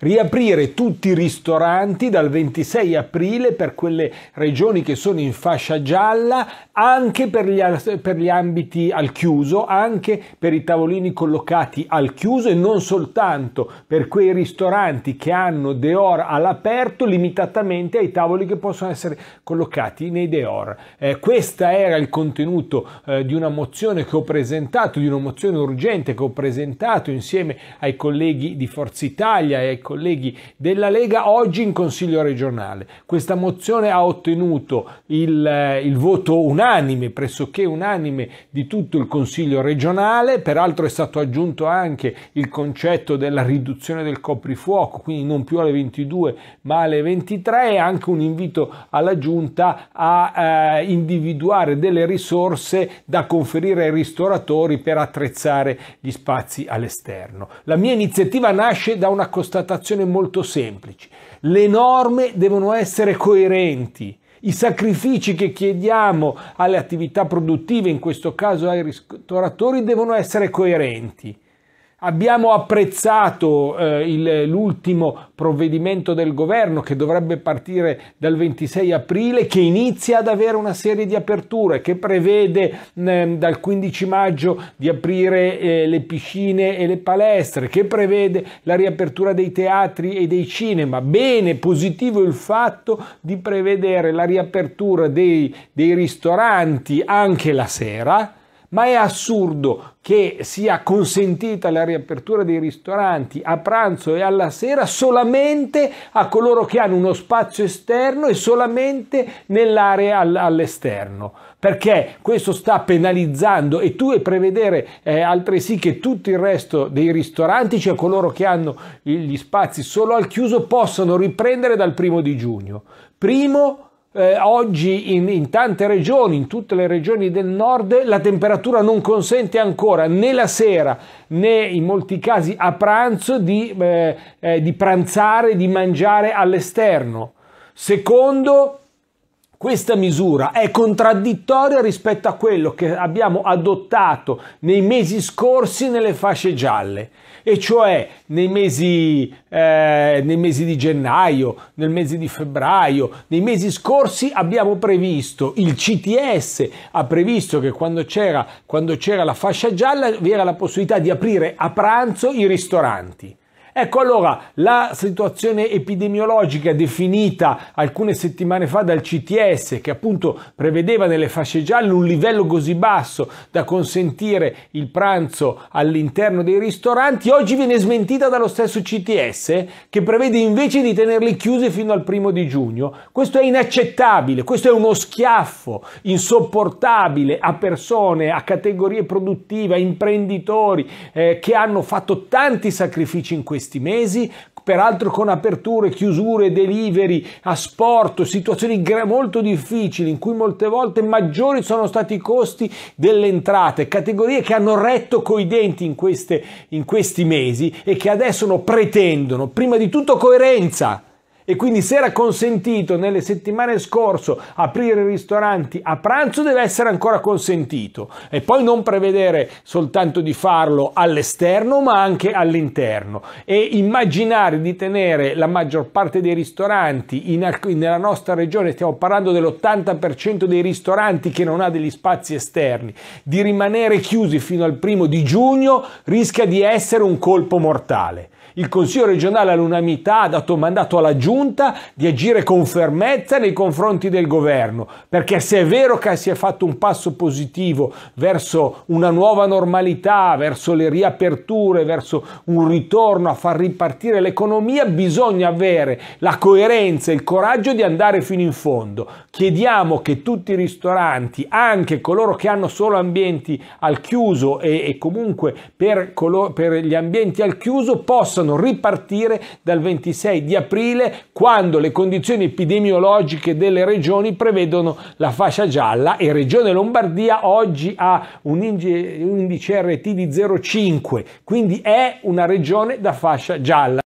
riaprire tutti i ristoranti dal 26 aprile per quelle regioni che sono in fascia gialla, anche per gli, per gli, ambiti al chiuso, anche per i tavolini collocati al chiuso e non soltanto per quei ristoranti che hanno Deor all'aperto limitatamente ai tavoli che possono essere collocati nei Deor. Eh, questo era il contenuto eh, di una mozione che ho presentato, di una mozione urgente che ho presentato insieme ai colleghi di Forza Italia e ai colleghi della Lega oggi in Consiglio regionale. Questa mozione ha ottenuto il, eh, il voto unanime, pressoché unanime, di tutto il Consiglio regionale, peraltro è stato aggiunto anche il concetto della riduzione del coprifuoco, quindi non più alle 22 ma alle 23 e anche un invito alla Giunta a eh, individuare delle risorse da conferire ai ristoratori per attrezzare gli spazi all'esterno. La mia iniziativa nasce da una constatazione affermazioni molto semplici. Le norme devono essere coerenti. I sacrifici che chiediamo alle attività produttive, in questo caso ai ristoratori, devono essere coerenti. Abbiamo apprezzato eh, l'ultimo provvedimento del governo che dovrebbe partire dal 26 aprile, che inizia ad avere una serie di aperture, che prevede eh, dal 15 maggio di aprire eh, le piscine e le palestre, che prevede la riapertura dei teatri e dei cinema. Bene, positivo il fatto di prevedere la riapertura dei, dei ristoranti anche la sera ma è assurdo che sia consentita la riapertura dei ristoranti a pranzo e alla sera solamente a coloro che hanno uno spazio esterno e solamente nell'area all'esterno. Perché questo sta penalizzando e tu e prevedere eh, altresì che tutto il resto dei ristoranti, cioè coloro che hanno gli spazi solo al chiuso, possano riprendere dal primo di giugno. Primo eh, oggi in, in, tante regioni, in tutte le regioni del nord, la temperatura non consente ancora né la sera né in molti casi a pranzo di, eh, eh, di pranzare, di mangiare all'esterno. Secondo, questa misura è contraddittoria rispetto a quello che abbiamo adottato nei mesi scorsi nelle fasce gialle, e cioè nei mesi, eh, nei mesi di gennaio, nel mese di febbraio, nei mesi scorsi abbiamo previsto, il CTS ha previsto che quando c'era, quando c'era la fascia gialla vi era la possibilità di aprire a pranzo i ristoranti. Ecco allora la situazione epidemiologica definita alcune settimane fa dal CTS che appunto prevedeva nelle fasce gialle un livello così basso da consentire il pranzo all'interno dei ristoranti oggi viene smentita dallo stesso CTS che prevede invece di tenerli chiusi fino al primo di giugno. Questo è inaccettabile, questo è uno schiaffo insopportabile a persone, a categorie produttive, a imprenditori eh, che hanno fatto tanti sacrifici in questo questi mesi, peraltro con aperture, chiusure, delivery, asporto, situazioni molto difficili in cui molte volte maggiori sono stati i costi delle entrate, categorie che hanno retto coi denti in, queste, in questi mesi e che adesso pretendono prima di tutto coerenza e quindi se era consentito nelle settimane scorse aprire i ristoranti a pranzo deve essere ancora consentito e poi non prevedere soltanto di farlo all'esterno ma anche all'interno e immaginare di tenere la maggior parte dei ristoranti in, nella nostra regione, stiamo parlando dell'80% dei ristoranti che non ha degli spazi esterni, di rimanere chiusi fino al primo di giugno rischia di essere un colpo mortale. Il Consiglio regionale all'unanimità ha dato mandato alla Giunta di agire con fermezza nei confronti del governo, perché se è vero che si è fatto un passo positivo verso una nuova normalità, verso le riaperture, verso un ritorno a far ripartire l'economia, bisogna avere la coerenza e il coraggio di andare fino in fondo. Chiediamo che tutti i ristoranti, anche coloro che hanno solo ambienti al chiuso e, e comunque per, per gli ambienti al chiuso, possano possono ripartire dal 26 di aprile quando le condizioni epidemiologiche delle regioni prevedono la fascia gialla e Regione Lombardia oggi ha un indice RT di 0,5, quindi è una regione da fascia gialla.